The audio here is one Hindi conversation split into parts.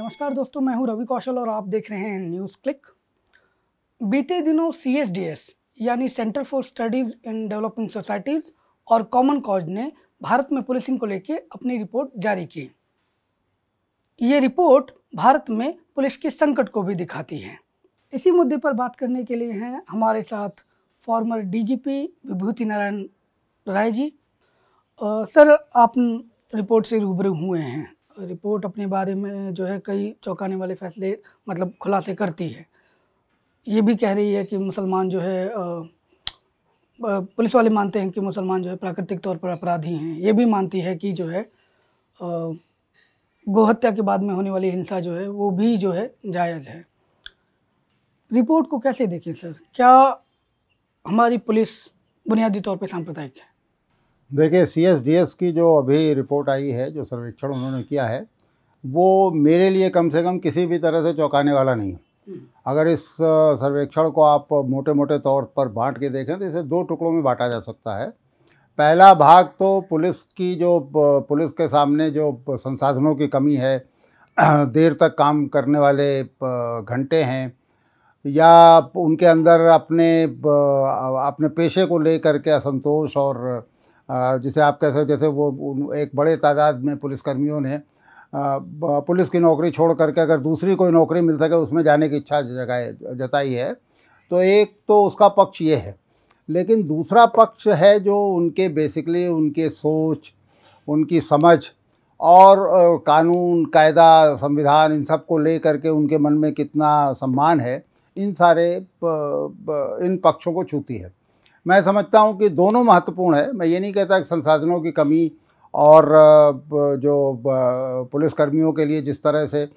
नमस्कार दोस्तों मैं हूं रवि कौशल और आप देख रहे हैं न्यूज़ क्लिक बीते दिनों सी यानी centre for studies in developing societies और कॉमन कॉज ने भारत में पुलिसिंग को लेकर अपनी रिपोर्ट जारी की ये रिपोर्ट भारत में पुलिस के संकट को भी दिखाती है इसी मुद्दे पर बात करने के लिए हैं हमारे साथ फॉर्मर डीजीपी विभूति नारायण राय जी आ, सर आप रिपोर्ट से रूबरू हुए हैं रिपोर्ट अपने बारे में जो है कई चौंकाने वाले फैसले मतलब खुलासे करती है ये भी कह रही है कि मुसलमान जो है पुलिस वाले मानते हैं कि मुसलमान जो है प्राकृतिक तौर पर अपराधी हैं ये भी मानती है कि जो है गोहत्या के बाद में होने वाली हिंसा जो है वो भी जो है जायज़ है रिपोर्ट को कैसे देखें सर क्या हमारी पुलिस बुनियादी तौर पर सांप्रदायिक है देखिए सीएसडीएस की जो अभी रिपोर्ट आई है जो सर्वेक्षण उन्होंने किया है वो मेरे लिए कम से कम किसी भी तरह से चौंकाने वाला नहीं है अगर इस सर्वेक्षण को आप मोटे मोटे तौर पर बांट के देखें तो इसे दो टुकड़ों में बांटा जा सकता है पहला भाग तो पुलिस की जो पुलिस के सामने जो संसाधनों की कमी है देर तक काम करने वाले घंटे हैं या उनके अंदर अपने अपने पेशे को लेकर के असंतोष और जिसे आप कह सकते जैसे वो एक बड़े तादाद में पुलिसकर्मियों ने पुलिस की नौकरी छोड़ करके अगर दूसरी कोई नौकरी मिल सके उसमें जाने की इच्छा जगाए जताई है तो एक तो उसका पक्ष ये है लेकिन दूसरा पक्ष है जो उनके बेसिकली उनके सोच उनकी समझ और कानून कायदा संविधान इन सब को ले करके उनके मन में कितना सम्मान है इन सारे इन पक्षों को छूती है मैं समझता हूँ कि दोनों महत्वपूर्ण है मैं ये नहीं कहता कि संसाधनों की कमी और जो पुलिसकर्मियों के लिए जिस तरह से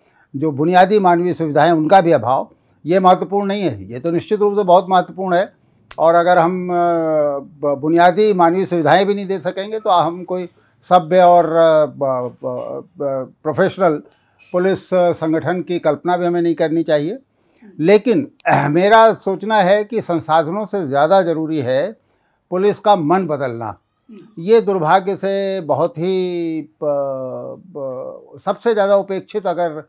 जो बुनियादी मानवीय सुविधाएं उनका भी अभाव ये महत्वपूर्ण नहीं है ये तो निश्चित रूप से बहुत महत्वपूर्ण है और अगर हम बुनियादी मानवीय सुविधाएं भी नहीं दे सकेंगे तो हम कोई सभ्य और प्रोफेशनल पुलिस संगठन की कल्पना भी हमें नहीं करनी चाहिए लेकिन मेरा सोचना है कि संसाधनों से ज़्यादा ज़रूरी है पुलिस का मन बदलना हम्म। ये दुर्भाग्य से बहुत ही प, प, सबसे ज़्यादा उपेक्षित अगर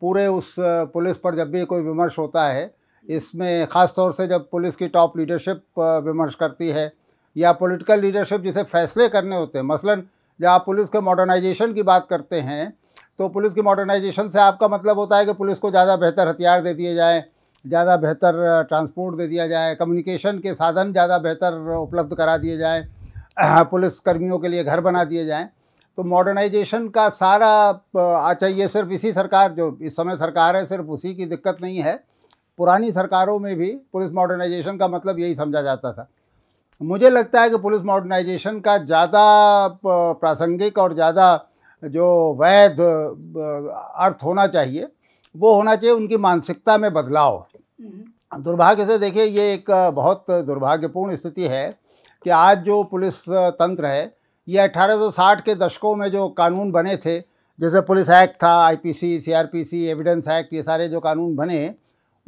पूरे उस पुलिस पर जब भी कोई विमर्श होता है इसमें ख़ास तौर से जब पुलिस की टॉप लीडरशिप विमर्श करती है या पॉलिटिकल लीडरशिप जिसे फैसले करने होते हैं मसलन जब आप पुलिस के मॉडर्नाइजेशन की बात करते हैं तो पुलिस की मॉडर्नाइजेशन से आपका मतलब होता है कि पुलिस को ज़्यादा बेहतर हथियार दे दिए जाएँ ज़्यादा बेहतर ट्रांसपोर्ट दे दिया जाए कम्युनिकेशन के साधन ज़्यादा बेहतर उपलब्ध करा दिए जाए पुलिस कर्मियों के लिए घर बना दिए जाएँ तो मॉडर्नाइजेशन का सारा अच्छा ये सिर्फ इसी सरकार जो इस समय सरकार है सिर्फ उसी की दिक्कत नहीं है पुरानी सरकारों में भी पुलिस मॉडर्नाइजेशन का मतलब यही समझा जाता था मुझे लगता है कि पुलिस मॉडर्नाइजेशन का ज़्यादा प्रासंगिक और ज़्यादा जो वैध अर्थ होना चाहिए वो होना चाहिए उनकी मानसिकता में बदलाव हम्म। दुर्भाग्य से देखिए ये एक बहुत दुर्भाग्यपूर्ण स्थिति है कि आज जो पुलिस तंत्र है ये 1860 के दशकों में जो कानून बने थे जैसे पुलिस एक्ट था आईपीसी सीआरपीसी एविडेंस एक्ट ये सारे जो कानून बने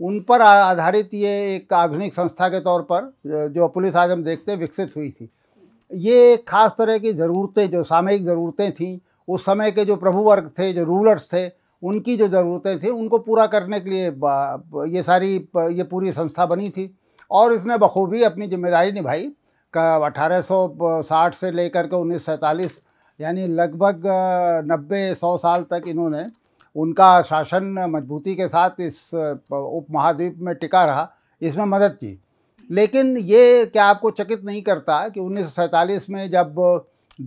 उन पर आधारित ये एक आधुनिक संस्था के तौर पर जो पुलिस आज हम देखते विकसित हुई थी ये खास तरह की ज़रूरतें जो सामयिक ज़रूरतें थीं उस समय के जो प्रभुवर्ग थे जो रूलर्स थे उनकी जो ज़रूरतें थी उनको पूरा करने के लिए ये सारी ये पूरी संस्था बनी थी और इसने बखूबी अपनी जिम्मेदारी निभाई अठारह साठ से लेकर के उन्नीस सैंतालीस यानी लगभग नब्बे सौ साल तक इन्होंने उनका शासन मजबूती के साथ इस उप महाद्वीप में टिका रहा इसमें मदद की लेकिन ये क्या आपको चकित नहीं करता कि उन्नीस में जब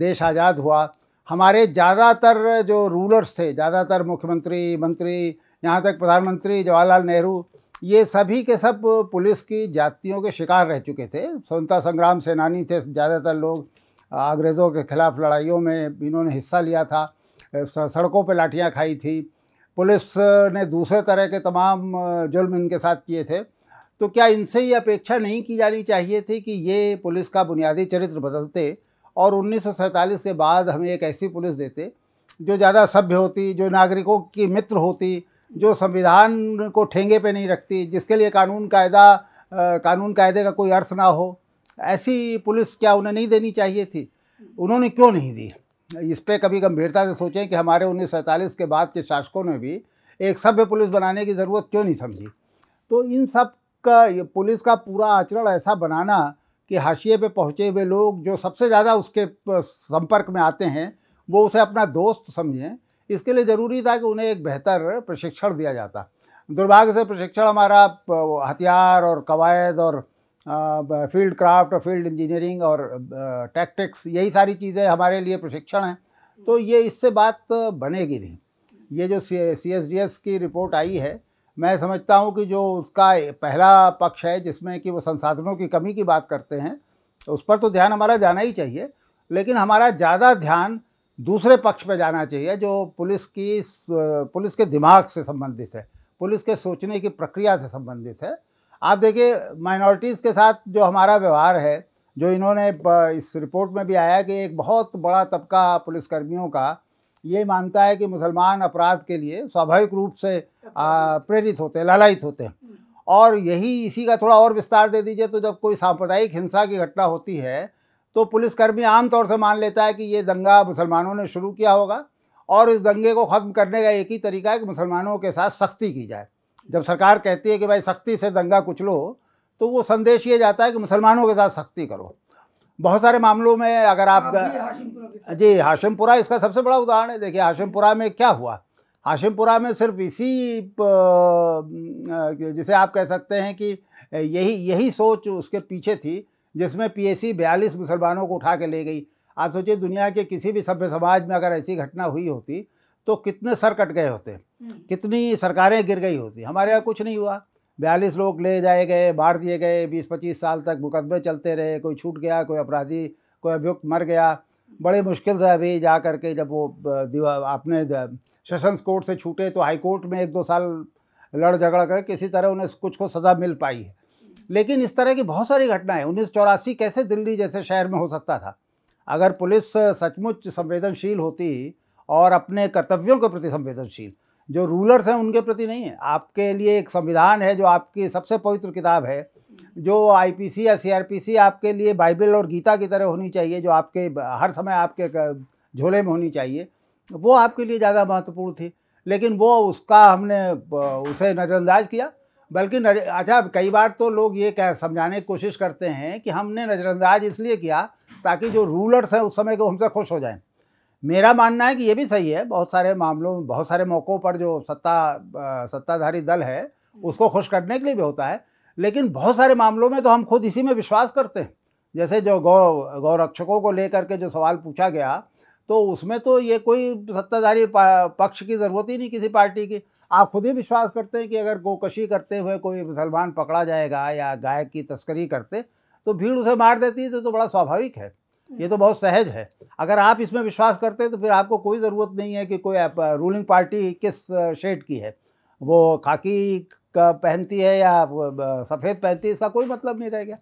देश आज़ाद हुआ हमारे ज़्यादातर जो रूलर्स थे ज़्यादातर मुख्यमंत्री मंत्री यहाँ तक प्रधानमंत्री जवाहरलाल नेहरू ये सभी के सब पुलिस की जातियों के शिकार रह चुके थे स्वतंत्रता संग्राम सेनानी थे ज़्यादातर लोग अंग्रेज़ों के खिलाफ लड़ाइयों में इन्होंने हिस्सा लिया था सड़कों पर लाठियाँ खाई थी पुलिस ने दूसरे तरह के तमाम जुल्म इनके साथ किए थे तो क्या इनसे ये अपेक्षा नहीं की जानी चाहिए थी कि ये पुलिस का बुनियादी चरित्र बदलते और उन्नीस के बाद हमें एक ऐसी पुलिस देते जो ज़्यादा सभ्य होती जो नागरिकों की मित्र होती जो संविधान को ठेंगे पे नहीं रखती जिसके लिए कानून कायदा कानून कायदे का कोई अर्थ ना हो ऐसी पुलिस क्या उन्हें नहीं देनी चाहिए थी उन्होंने क्यों नहीं दी इस पर कभी गंभीरता से सोचें कि हमारे उन्नीस के बाद के शासकों ने भी एक सभ्य पुलिस बनाने की ज़रूरत क्यों नहीं समझी तो इन सब का पुलिस का पूरा आचरण ऐसा बनाना कि हाशिए पे पहुँचे हुए लोग जो सबसे ज़्यादा उसके संपर्क में आते हैं वो उसे अपना दोस्त समझें इसके लिए ज़रूरी था कि उन्हें एक बेहतर प्रशिक्षण दिया जाता दुर्भाग्य से प्रशिक्षण हमारा हथियार और कवायद और फील्ड क्राफ्ट और फील्ड इंजीनियरिंग और टैक्टिक्स यही सारी चीज़ें हमारे लिए प्रशिक्षण हैं तो ये इससे बात बनेगी नहीं ये जो सी एस डी एस की रिपोर्ट आई है मैं समझता हूँ कि जो उसका पहला पक्ष है जिसमें कि वो संसाधनों की कमी की बात करते हैं उस पर तो ध्यान हमारा जाना ही चाहिए लेकिन हमारा ज़्यादा ध्यान दूसरे पक्ष पर जाना चाहिए जो पुलिस की पुलिस के दिमाग से संबंधित है पुलिस के सोचने की प्रक्रिया से संबंधित है आप देखिए माइनॉरिटीज़ के साथ जो हमारा व्यवहार है जो इन्होंने इस रिपोर्ट में भी आया कि एक बहुत बड़ा तबका पुलिसकर्मियों का ये मानता है कि मुसलमान अपराध के लिए स्वाभाविक रूप से प्रेरित होते हैं ललायित होते हैं और यही इसी का थोड़ा और विस्तार दे दीजिए तो जब कोई सांप्रदायिक हिंसा की घटना होती है तो पुलिसकर्मी आमतौर से मान लेता है कि ये दंगा मुसलमानों ने शुरू किया होगा और इस दंगे को ख़त्म करने का एक ही तरीका है कि मुसलमानों के साथ सख्ती की जाए जब सरकार कहती है कि भाई सख्ती से दंगा कुचलो तो वो संदेश ये जाता है कि मुसलमानों के साथ सख्ती करो बहुत सारे मामलों में अगर आप जी हाशिमपुरा इसका सबसे बड़ा उदाहरण है देखिए हाशिमपुरा में क्या हुआ हाशिमपुरा में सिर्फ इसी जिसे आप कह सकते हैं कि यही यही सोच उसके पीछे थी जिसमें पीएसी 42 मुसलमानों को उठा के ले गई आप सोचिए दुनिया के किसी भी सभ्य समाज में अगर ऐसी घटना हुई होती तो कितने सर कट गए होते हम्म। कितनी सरकारें गिर गई होती हमारे यहाँ कुछ नहीं हुआ बयालीस लोग ले जाए गए बाहर दिए गए बीस पच्चीस साल तक मुकदमे चलते रहे कोई छूट गया कोई अपराधी कोई अभियुक्त मर गया बड़े मुश्किल से अभी जा कर के जब वो अपने सेशंस कोर्ट से छूटे तो हाई कोर्ट में एक दो साल लड़ झगड़ कर किसी तरह उन्हें कुछ को सज़ा मिल पाई है लेकिन इस तरह की बहुत सारी घटनाएं उन्नीस चौरासी कैसे दिल्ली जैसे शहर में हो सकता था अगर पुलिस सचमुच संवेदनशील होती और अपने कर्तव्यों के प्रति संवेदनशील जो रूलर्स हैं उनके प्रति नहीं है आपके लिए एक संविधान है जो आपकी सबसे पवित्र किताब है जो आईपीसी या सीआरपीसी आपके लिए बाइबल और गीता की तरह होनी चाहिए जो आपके हर समय आपके झोले में होनी चाहिए वो आपके लिए ज़्यादा महत्वपूर्ण थी लेकिन वो उसका हमने उसे नज़रअंदाज किया बल्कि अच्छा कई बार तो लोग ये कह समझाने की कोशिश करते हैं कि हमने नज़रअंदाज इसलिए किया ताकि जो रूलर्स हैं उस समय को हमसे खुश हो जाएं मेरा मानना है कि ये भी सही है बहुत सारे मामलों में बहुत सारे मौक़ों पर जो सत्ता सत्ताधारी दल है हम्म। उसको खुश करने के लिए भी होता है लेकिन बहुत सारे मामलों में तो हम खुद इसी में विश्वास करते हैं जैसे जो गौ गौरक्षकों को लेकर के जो सवाल पूछा गया तो उसमें तो ये कोई सत्ताधारी पक्ष की ज़रूरत ही नहीं किसी पार्टी की आप खुद ही विश्वास करते हैं कि अगर गोकशी करते हुए कोई मुसलमान पकड़ा जाएगा या गाय की तस्करी करते तो भीड़ उसे मार देती है तो, तो बड़ा स्वाभाविक है ये तो बहुत सहज है अगर आप इसमें विश्वास करते हैं तो फिर आपको कोई ज़रूरत नहीं है कि कोई रूलिंग पार्टी किस शेड की है वो खाकी का पहनती है या सफ़ेद पहनती है इसका कोई मतलब नहीं रह गया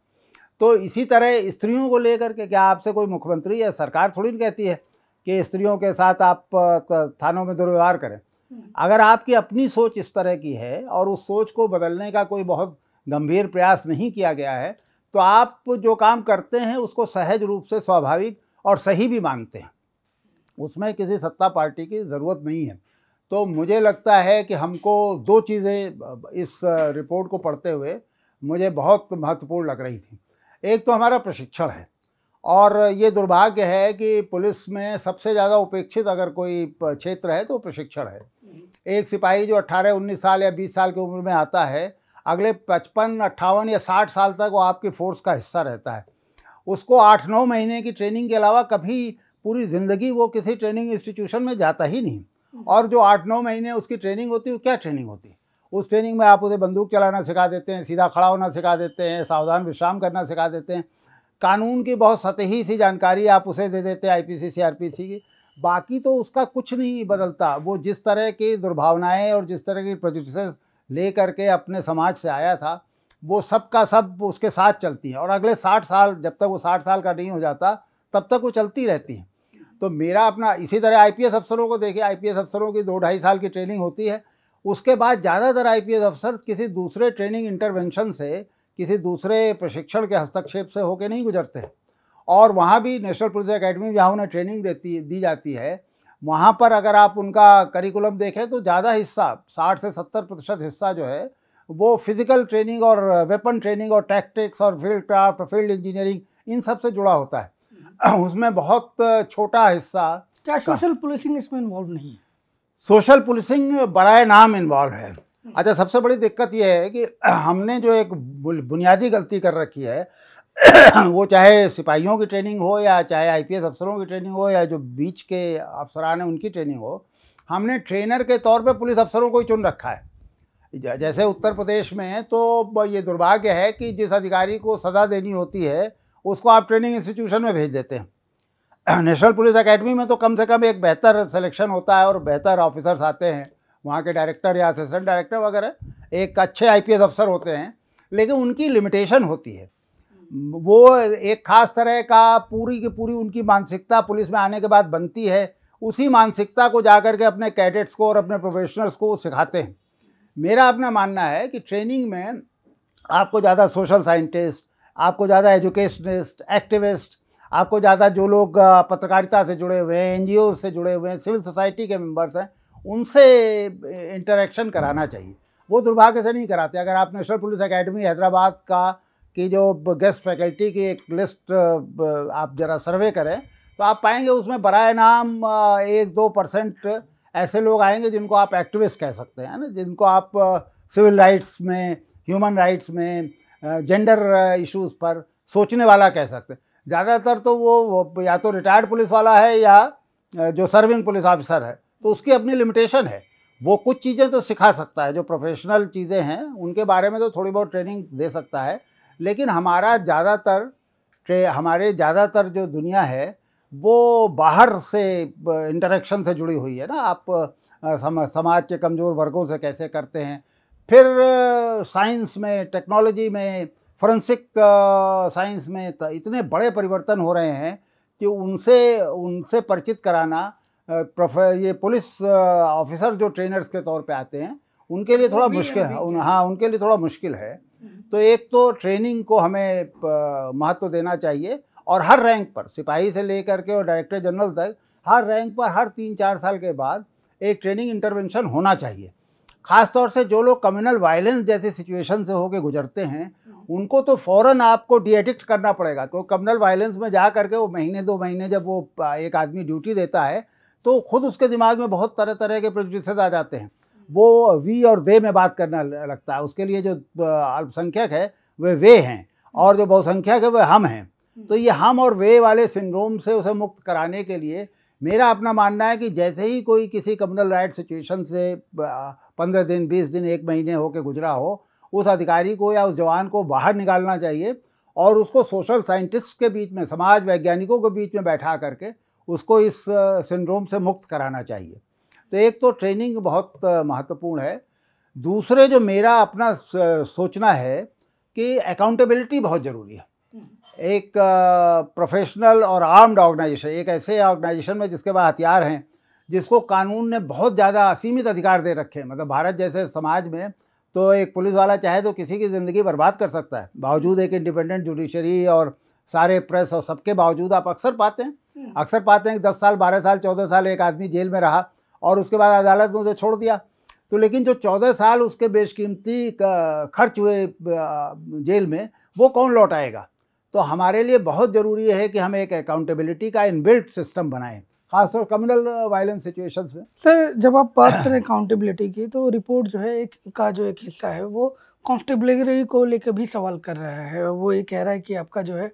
तो इसी तरह स्त्रियों को लेकर के क्या आपसे कोई मुख्यमंत्री या सरकार थोड़ी ना कहती है कि स्त्रियों के साथ आप थानों में दुर्व्यवहार करें हम्म। अगर आपकी अपनी सोच इस तरह की है और उस सोच को बदलने का कोई बहुत गंभीर प्रयास नहीं किया गया है तो आप जो काम करते हैं उसको सहज रूप से स्वाभाविक और सही भी मानते हैं उसमें किसी सत्ता पार्टी की ज़रूरत नहीं है तो मुझे लगता है कि हमको दो चीज़ें इस रिपोर्ट को पढ़ते हुए मुझे बहुत महत्वपूर्ण लग रही थी एक तो हमारा प्रशिक्षण है और ये दुर्भाग्य है कि पुलिस में सबसे ज़्यादा उपेक्षित अगर कोई क्षेत्र है तो प्रशिक्षण है एक सिपाही जो 18, 19 साल या 20 साल की उम्र में आता है अगले पचपन अट्ठावन या साठ साल तक वो आपकी फोर्स का हिस्सा रहता है उसको आठ नौ महीने की ट्रेनिंग के अलावा कभी पूरी ज़िंदगी वो किसी ट्रेनिंग इंस्टीट्यूशन में जाता ही नहीं और जो आठ नौ महीने उसकी ट्रेनिंग होती है वो क्या ट्रेनिंग होती है उस ट्रेनिंग में आप उसे बंदूक चलाना सिखा देते हैं सीधा खड़ा होना सिखा देते हैं सावधान विश्राम करना सिखा देते हैं कानून की बहुत सतही सी जानकारी आप उसे दे देते हैं आई पी पी सी की बाकी तो उसका कुछ नहीं बदलता वो जिस तरह की दुर्भावनाएं और जिस तरह की प्रोजेक्ट ले करके अपने समाज से आया था वो सब का सब उसके साथ चलती हैं और अगले साठ साल जब तक वो साठ साल का नहीं हो जाता तब तक वो चलती रहती हैं तो मेरा अपना इसी तरह आईपीएस अफसरों को देखिए आईपीएस अफसरों की दो ढाई साल की ट्रेनिंग होती है उसके बाद ज़्यादातर आईपीएस अफसर किसी दूसरे ट्रेनिंग इंटरवेंशन से किसी दूसरे प्रशिक्षण के हस्तक्षेप से होके नहीं गुजरते और वहाँ भी नेशनल पुलिस अकेडमी जहाँ उन्हें ट्रेनिंग देती दी जाती है वहाँ पर अगर आप उनका करिकुलम देखें तो ज़्यादा हिस्सा साठ से सत्तर प्रतिशत हिस्सा जो है वो फिज़िकल ट्रेनिंग और वेपन ट्रेनिंग और टैक्टिक्स और फील्ड क्राफ्ट फील्ड इंजीनियरिंग इन सब से जुड़ा होता है हम्म। उसमें बहुत छोटा हिस्सा क्या सोशल पुलिसिंग इसमें इन्वॉल्व नहीं है सोशल पुलिसिंग बरए नाम इन्वॉल्व है अच्छा सबसे बड़ी दिक्कत यह है कि हमने जो एक बुनियादी गलती कर रखी है वो चाहे सिपाहियों की ट्रेनिंग हो या चाहे आईपीएस अफसरों की ट्रेनिंग हो या जो बीच के अफसरान हैं उनकी ट्रेनिंग हो हमने ट्रेनर के तौर पे पुलिस अफसरों को ही चुन रखा है जैसे उत्तर प्रदेश में तो ये दुर्भाग्य है कि जिस अधिकारी को सज़ा देनी होती है उसको आप ट्रेनिंग इंस्टीट्यूशन में भेज देते हैं नेशनल पुलिस अकेडमी में तो कम से कम एक बेहतर सिलेक्शन होता है और बेहतर ऑफिसर्स आते हैं वहाँ के डायरेक्टर या असिस्टेंट डायरेक्टर वगैरह एक अच्छे आईपीएस अफसर होते हैं लेकिन उनकी लिमिटेशन होती है वो एक खास तरह का पूरी की पूरी उनकी मानसिकता पुलिस में आने के बाद बनती है उसी मानसिकता को जा के अपने कैडेट्स को और अपने प्रोफेशनल्स को सिखाते हैं मेरा अपना मानना है कि ट्रेनिंग में आपको ज़्यादा सोशल साइंटिस्ट आपको ज़्यादा एजुकेशनिस्ट एक्टिविस्ट आपको ज़्यादा जो लोग पत्रकारिता से जुड़े हुए हैं एन से जुड़े हुए हैं सिविल सोसाइटी के मेम्बर्स हैं उनसे इंटरेक्शन कराना चाहिए वो दुर्भाग्य से नहीं कराते अगर आप नेशनल पुलिस अकेडमी हैदराबाद का कि जो गेस्ट फैकल्टी की एक लिस्ट आप ज़रा सर्वे करें तो आप पाएंगे उसमें बरए नाम एक दो परसेंट ऐसे लोग आएंगे जिनको आप एक्टिविस्ट कह सकते हैं ना जिनको आप सिविल राइट्स में ह्यूमन राइट्स में जेंडर इश्यूज़ पर सोचने वाला कह सकते हैं ज़्यादातर तो वो या तो रिटायर्ड पुलिस वाला है या जो सर्विंग पुलिस ऑफिसर है तो उसकी अपनी लिमिटेशन है वो कुछ चीज़ें तो सिखा सकता है जो प्रोफेशनल चीज़ें हैं उनके बारे में तो थोड़ी बहुत ट्रेनिंग दे सकता है लेकिन हमारा ज़्यादातर ट्रे हमारे ज़्यादातर जो दुनिया है वो बाहर से इंटरेक्शन से जुड़ी हुई है ना आप सम, समाज के कमज़ोर वर्गों से कैसे करते हैं फिर साइंस में टेक्नोलॉजी में फोरेंसिक साइंस में इतने बड़े परिवर्तन हो रहे हैं कि उनसे उनसे परिचित कराना प्रोफे ये पुलिस ऑफिसर जो ट्रेनर्स के तौर पे आते हैं उनके लिए थोड़ा मुश्किल है हाँ उनके लिए थोड़ा मुश्किल है तो एक तो ट्रेनिंग को हमें महत्व देना चाहिए और हर रैंक पर सिपाही से लेकर के और डायरेक्टर जनरल तक हर रैंक पर हर तीन चार साल के बाद एक ट्रेनिंग इंटरवेंशन होना चाहिए ख़ासतौर से जो लोग कम्युनल वायलेंस जैसे सिचुएशन से होके गुजरते हैं उनको तो फ़ौरन आपको डिएडिक्ट करना पड़ेगा क्योंकि कम्युनल वायलेंस में जा करके वो महीने दो महीने जब वो एक आदमी ड्यूटी देता है तो खुद उसके दिमाग में बहुत तरह तरह के प्रोड्यूसर्स आ जाते हैं वो वी और दे में बात करना लगता है उसके लिए जो अल्पसंख्यक है वे वे हैं और जो बहुसंख्यक है वह हम हैं तो ये हम्म। हम और वे वाले सिंड्रोम से उसे मुक्त कराने के लिए मेरा अपना मानना है कि जैसे ही कोई किसी कम्युनल राइट सिचुएशन से पंद्रह दिन बीस दिन एक महीने हो के गुजरा हो उस अधिकारी को या उस जवान को बाहर निकालना चाहिए और उसको सोशल साइंटिस्ट के बीच में समाज वैज्ञानिकों के बीच में बैठा करके उसको इस सिंड्रोम से मुक्त कराना चाहिए तो एक तो ट्रेनिंग बहुत महत्वपूर्ण है दूसरे जो मेरा अपना सोचना है कि अकाउंटेबिलिटी बहुत ज़रूरी है हम्म। एक प्रोफेशनल और आर्म्ड ऑर्गेनाइजेशन एक ऐसे ऑर्गेनाइजेशन में जिसके पास हथियार हैं जिसको कानून ने बहुत ज़्यादा असीमित अधिकार दे रखे हैं मतलब भारत जैसे समाज में तो एक पुलिस वाला चाहे तो किसी की ज़िंदगी बर्बाद कर सकता है बावजूद एक इंडिपेंडेंट जुडिशरी और सारे प्रेस और सबके बावजूद आप अक्सर पाते हैं हम्म। अक्सर पाते हैं कि दस साल बारह साल चौदह साल एक आदमी जेल में रहा और उसके बाद अदालत ने उसे छोड़ दिया तो लेकिन जो चौदह साल उसके बेशकीमती खर्च हुए जेल में वो कौन लौट आएगा तो हमारे लिए बहुत ज़रूरी है कि हम एक अकाउंटेबिलिटी का इनबिल्ट सिस्टम बनाएं खासतौर कम्युनल वायलेंस सिचुएशंस में सर जब आप बात करें अकाउंटेबिलिटी की तो रिपोर्ट जो है एक का जो एक हिस्सा है वो कॉन्स्टेबलरी को लेकर भी सवाल कर रहा है वो ये कह रहा है कि आपका जो है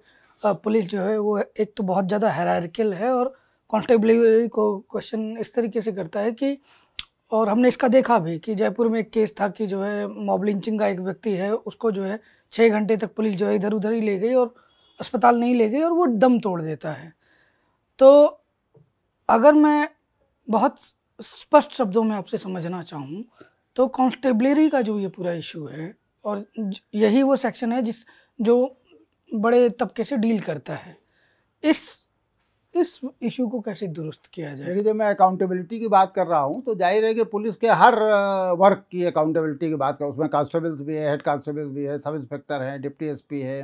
पुलिस जो है वो एक तो बहुत ज़्यादा हैरारकिल है और कॉन्स्टेबलरी को क्वेश्चन इस तरीके से करता है कि और हमने इसका देखा भी कि जयपुर में एक केस था कि जो है मॉब लिंचिंग का एक व्यक्ति है उसको जो है छः घंटे तक पुलिस जो है इधर उधर ही ले गई और अस्पताल नहीं ले गई और वो दम तोड़ देता है तो अगर मैं बहुत स्पष्ट शब्दों में आपसे समझना चाहूँ तो कॉन्स्टेबलरी का जो ये पूरा इशू है और यही वो सेक्शन है जिस जो बड़े तबके से डील करता है इस इस इशू को कैसे दुरुस्त किया जाए देखिए जब मैं अकाउंटेबिलिटी की बात कर रहा हूँ तो जाहिर है कि पुलिस के हर वर्क की अकाउंटेबिलिटी की बात कर उसमें कांस्टेबल्स भी है हेड कांस्टेबल्स भी है सब इंस्पेक्टर हैं डिप्टी एस है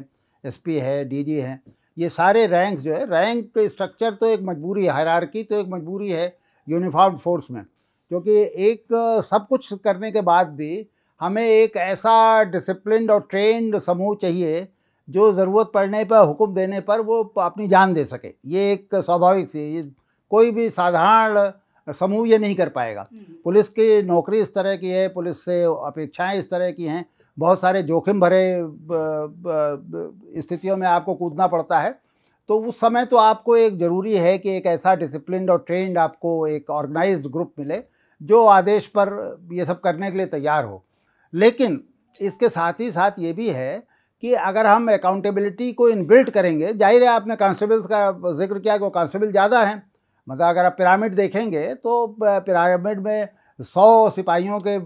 एस है जी हैं ये सारे रैंक्स जो है रैंक स्ट्रक्चर तो एक मजबूरी है हायरार्की तो एक मजबूरी है यूनिफॉर्म फोर्स में क्योंकि एक सब कुछ करने के बाद भी हमें एक ऐसा डिसिप्लिन और ट्रेंड समूह चाहिए जो ज़रूरत पड़ने पर हुक्म देने पर वो अपनी जान दे सके ये एक स्वाभाविक सी ये कोई भी साधारण समूह ये नहीं कर पाएगा हम्म। पुलिस की नौकरी इस तरह की है पुलिस से अपेक्षाएं इस तरह की हैं बहुत सारे जोखिम भरे स्थितियों में आपको कूदना पड़ता है तो उस समय तो आपको एक ज़रूरी है कि एक ऐसा डिसिप्लिन और ट्रेंड आपको एक ऑर्गेनाइज्ड ग्रुप मिले जो आदेश पर ये सब करने के लिए तैयार हो लेकिन इसके साथ ही साथ ये भी है कि अगर हम अकाउंटेबिलिटी को इनबिल्ट करेंगे जाहिर है आपने कांस्टेबल्स का जिक्र किया कि वो कांस्टेबल ज़्यादा हैं मतलब अगर आप पिरामिड देखेंगे तो पिरामिड में सौ सिपाहियों के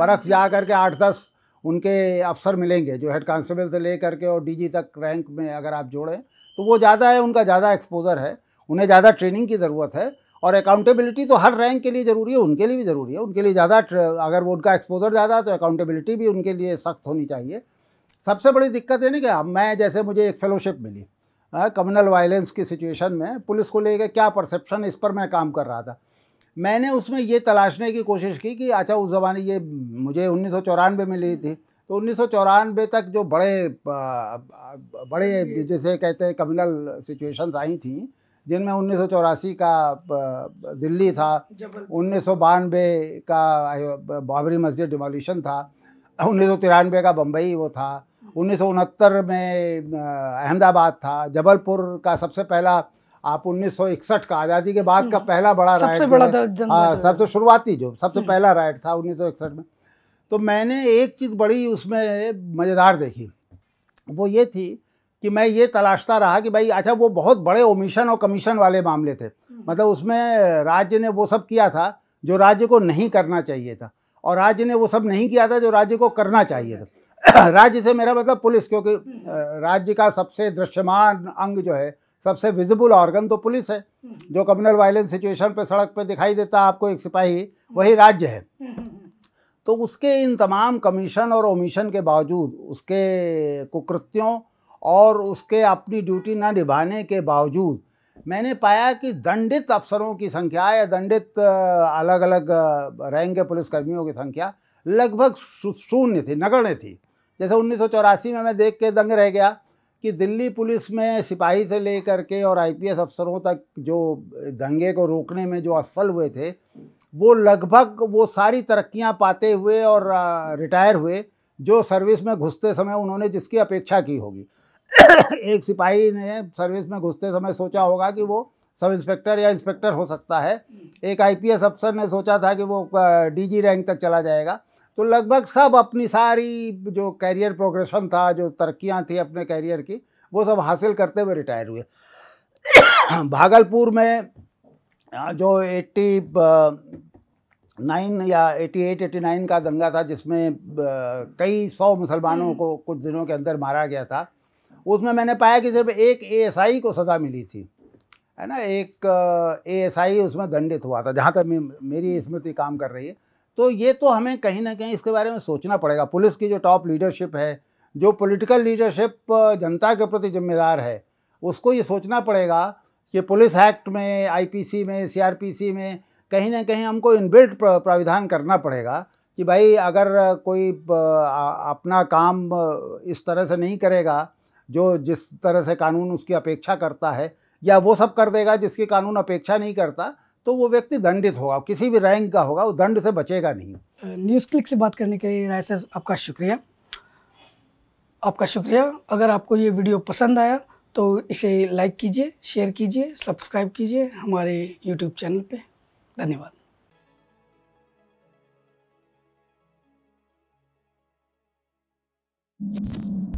बरक्स हाँ जा कर के आठ दस उनके अफसर मिलेंगे जो हेड कांस्टेबल से ले करके और डीजी तक रैंक में अगर आप जोड़ें तो वो ज़्यादा है उनका ज़्यादा एक्सपोजर है उन्हें ज़्यादा ट्रेनिंग की ज़रूरत है और अकाउंटेबिलिटी तो हर रैंक के लिए ज़रूरी है उनके लिए भी ज़रूरी है उनके लिए ज़्यादा अगर वो उनका एक्सपोजर ज़्यादा है तो अकाउंटेबिलिटी भी उनके लिए सख्त होनी चाहिए सबसे बड़ी दिक्कत ये नहीं कि अब मैं जैसे मुझे एक फेलोशिप मिली कम्युनल हाँ, वायलेंस की सिचुएशन में पुलिस को लेकर क्या परसेप्शन इस पर मैं काम कर रहा था मैंने उसमें ये तलाशने की कोशिश की कि अच्छा उस ज़माने ये मुझे उन्नीस में मिली थी तो उन्नीस तक जो बड़े बड़े जैसे कहते हैं कम्युनल सिचुएशंस आई थी जिनमें उन्नीस का दिल्ली था उन्नीस का बाबरी मस्जिद डिमोलिशन था उन्नीस का बम्बई वो था उन्नीस में अहमदाबाद था जबलपुर का सबसे पहला आप 1961 का आज़ादी के बाद का हम्म। पहला बड़ा राइट बड़ा हाँ, सबसे शुरुआती जो सबसे हम्म। पहला राइट था 1961 में तो मैंने एक चीज़ बड़ी उसमें मज़ेदार देखी वो ये थी कि मैं ये तलाशता रहा कि भाई अच्छा वो बहुत बड़े ओमिशन और कमीशन वाले मामले थे हम्म। मतलब उसमें राज्य ने वो सब किया था जो राज्य को नहीं करना चाहिए था और राज्य ने वो सब नहीं किया था जो राज्य को करना चाहिए था राज्य से मेरा मतलब पुलिस क्योंकि राज्य का सबसे दृश्यमान अंग जो है सबसे विजिबल ऑर्गन तो पुलिस है जो कम्युनल वायलेंस सिचुएशन पर सड़क पर दिखाई देता है आपको एक सिपाही वही राज्य है तो उसके इन तमाम कमीशन और ओमिशन के बावजूद उसके कुकृत्यों और उसके अपनी ड्यूटी ना निभाने के बावजूद मैंने पाया कि दंडित अफसरों की संख्या या दंडित अलग अलग रैंक के पुलिसकर्मियों की संख्या लगभग शून्य थी नगण्य थी जैसे उन्नीस में मैं देख के दंग रह गया कि दिल्ली पुलिस में सिपाही से लेकर के और आईपीएस अफसरों तक जो दंगे को रोकने में जो असफल हुए थे वो लगभग वो सारी तरक्कियां पाते हुए और रिटायर हुए जो सर्विस में घुसते समय उन्होंने जिसकी अपेक्षा की होगी एक सिपाही ने सर्विस में घुसते समय सोचा होगा कि वो सब इंस्पेक्टर या इंस्पेक्टर हो सकता है एक आईपीएस अफसर ने सोचा था कि वो डीजी रैंक तक चला जाएगा तो लगभग सब अपनी सारी जो कैरियर प्रोग्रेशन था जो तरक्याँ थी अपने कैरियर की वो सब हासिल करते हुए रिटायर हुए भागलपुर में जो एट्टी नाइन या एटी एट एटी नाइन का दंगा था जिसमें कई सौ मुसलमानों हम्म। को कुछ दिनों के अंदर मारा गया था उसमें मैंने पाया कि सिर्फ एक एएसआई को सज़ा मिली थी है ना एक एएसआई उसमें दंडित हुआ था जहाँ तक मेरी हम्म। स्मृति काम कर रही है तो ये तो हमें कहीं ना कहीं इसके बारे में सोचना पड़ेगा पुलिस की जो टॉप लीडरशिप है जो पॉलिटिकल लीडरशिप जनता के प्रति जिम्मेदार है उसको ये सोचना पड़ेगा कि पुलिस एक्ट में आईपीसी में सीआरपीसी में कहीं ना कहीं हमको इनबिल्ट प्राविधान करना पड़ेगा कि भाई अगर कोई अपना काम इस तरह से नहीं करेगा जो जिस तरह से कानून उसकी अपेक्षा करता है या वो सब कर देगा जिसकी कानून अपेक्षा नहीं करता तो वो व्यक्ति दंडित होगा किसी भी रैंक का होगा वो दंड से बचेगा नहीं न्यूज़ क्लिक से बात करने के लिए राय सर आपका शुक्रिया आपका शुक्रिया अगर आपको ये वीडियो पसंद आया तो इसे लाइक कीजिए शेयर कीजिए सब्सक्राइब कीजिए हमारे यूट्यूब चैनल पर धन्यवाद Thank you.